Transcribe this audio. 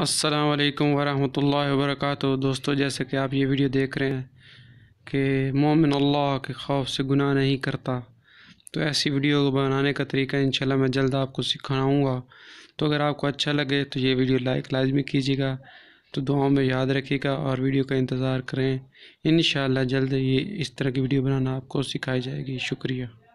असलकम वालेकुम वरक दोस्तों जैसे कि आप ये वीडियो देख रहे हैं कि मोमिन अल्लाह के खौफ से गुनाह नहीं करता तो ऐसी वीडियो को बनाने का तरीका इंशाल्लाह मैं जल्द आपको सिखाऊंगा तो अगर आपको अच्छा लगे तो ये वीडियो लाइक लाजमी कीजिएगा तो दुआओं में याद रखिएगा और वीडियो का इंतज़ार करें इन जल्द ये इस तरह की वीडियो बनाना आपको सिखाई जाएगी शुक्रिया